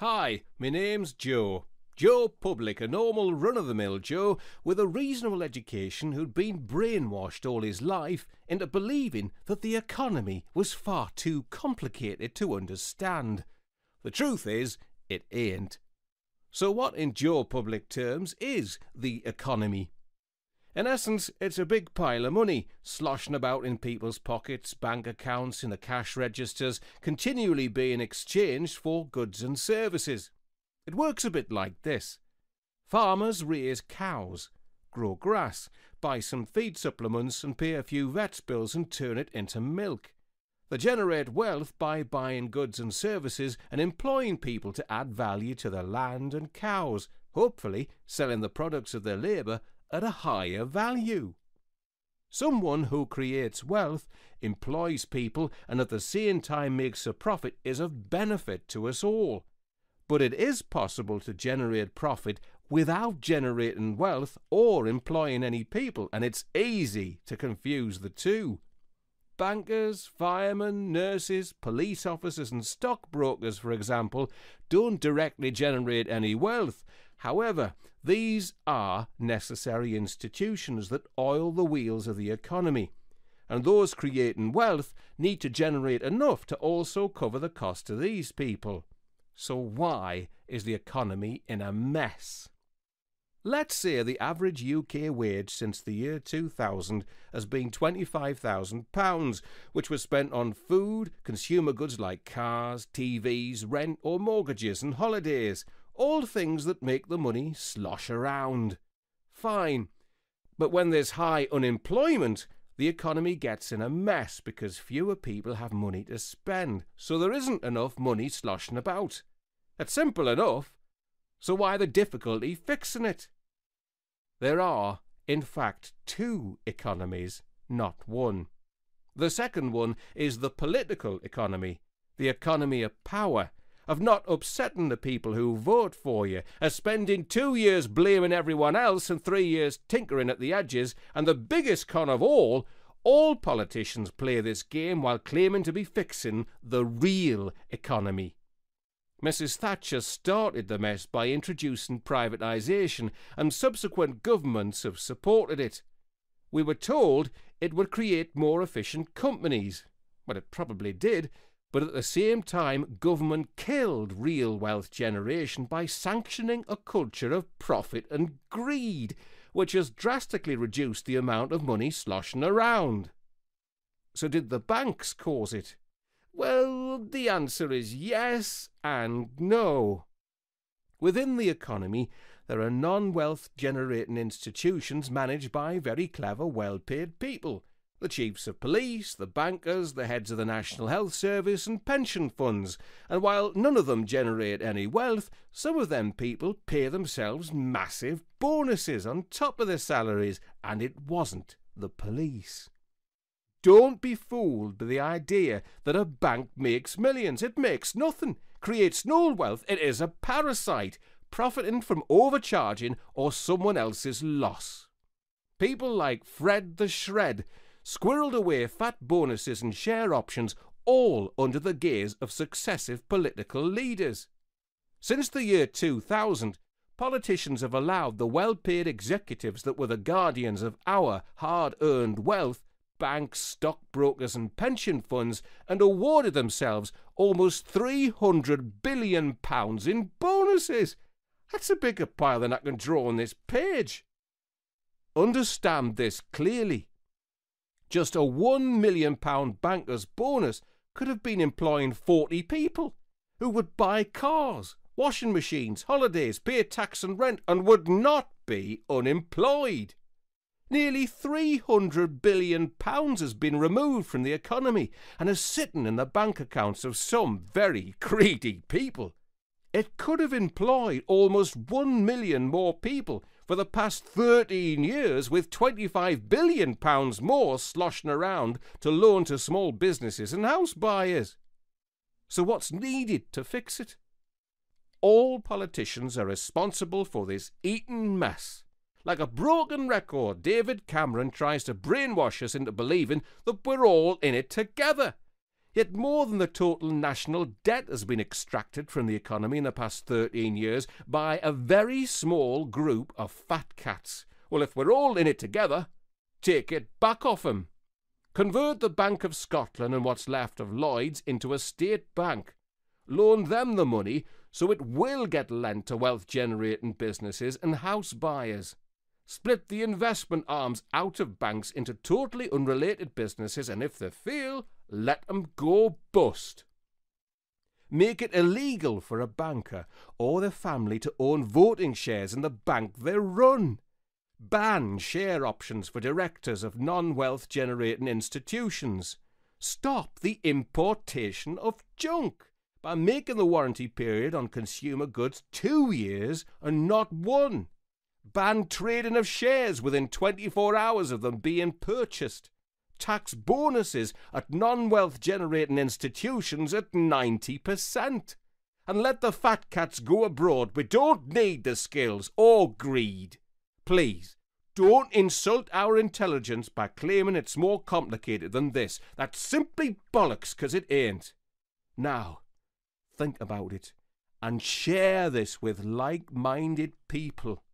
Hi, my name's Joe. Joe Public, a normal run of the mill Joe with a reasonable education who'd been brainwashed all his life into believing that the economy was far too complicated to understand. The truth is, it ain't. So, what in Joe Public terms is the economy? In essence, it's a big pile of money, sloshing about in people's pockets, bank accounts, in the cash registers, continually being exchanged for goods and services. It works a bit like this. Farmers raise cows, grow grass, buy some feed supplements and pay a few vet bills and turn it into milk. They generate wealth by buying goods and services and employing people to add value to their land and cows, hopefully selling the products of their labour at a higher value. Someone who creates wealth, employs people, and at the same time makes a profit is of benefit to us all. But it is possible to generate profit without generating wealth or employing any people, and it's easy to confuse the two. Bankers, firemen, nurses, police officers, and stockbrokers, for example, don't directly generate any wealth, However, these are necessary institutions that oil the wheels of the economy, and those creating wealth need to generate enough to also cover the cost of these people. So why is the economy in a mess? Let's say the average UK wage since the year 2000 has been £25,000, which was spent on food, consumer goods like cars, TVs, rent or mortgages and holidays – all things that make the money slosh around. Fine. But when there's high unemployment, the economy gets in a mess because fewer people have money to spend, so there isn't enough money sloshing about. That's simple enough. So why the difficulty fixing it? There are, in fact, two economies, not one. The second one is the political economy, the economy of power, of not upsetting the people who vote for you, of spending two years blaming everyone else and three years tinkering at the edges, and the biggest con of all, all politicians play this game while claiming to be fixing the real economy. Mrs. Thatcher started the mess by introducing privatisation, and subsequent governments have supported it. We were told it would create more efficient companies. Well, it probably did, but at the same time, government killed real wealth generation by sanctioning a culture of profit and greed, which has drastically reduced the amount of money sloshing around. So, did the banks cause it? Well, the answer is yes and no. Within the economy, there are non wealth generating institutions managed by very clever, well paid people the chiefs of police, the bankers, the heads of the National Health Service, and pension funds. And while none of them generate any wealth, some of them people pay themselves massive bonuses on top of their salaries, and it wasn't the police. Don't be fooled by the idea that a bank makes millions. It makes nothing, creates no wealth, it is a parasite, profiting from overcharging or someone else's loss. People like Fred the Shred squirreled away fat bonuses and share options, all under the gaze of successive political leaders. Since the year 2000, politicians have allowed the well paid executives that were the guardians of our hard earned wealth banks, stockbrokers, and pension funds and awarded themselves almost £300 billion in bonuses. That's a bigger pile than I can draw on this page. Understand this clearly. Just a £1 million banker's bonus could have been employing 40 people who would buy cars, washing machines, holidays, pay tax and rent, and would not be unemployed. Nearly £300 billion has been removed from the economy and is sitting in the bank accounts of some very greedy people. It could have employed almost 1 million more people for the past 13 years with £25 billion more sloshing around to loan to small businesses and house buyers. So, what's needed to fix it? All politicians are responsible for this eaten mess. Like a broken record, David Cameron tries to brainwash us into believing that we're all in it together. Yet more than the total national debt has been extracted from the economy in the past 13 years by a very small group of fat cats. Well, if we're all in it together, take it back off 'em. Convert the Bank of Scotland and what's left of Lloyd's into a state bank. Loan them the money so it will get lent to wealth generating businesses and house buyers split the investment arms out of banks into totally unrelated businesses, and if they fail, let them go bust. Make it illegal for a banker or their family to own voting shares in the bank they run. Ban share options for directors of non wealth generating institutions. Stop the importation of junk by making the warranty period on consumer goods two years and not one ban trading of shares within 24 hours of them being purchased, tax bonuses at non wealth generating institutions at 90%, and let the fat cats go abroad. We don't need the skills or greed. Please. Don't insult our intelligence by claiming it's more complicated than this. That's simply bollocks, because it ain't. Now, think about it and share this with like minded people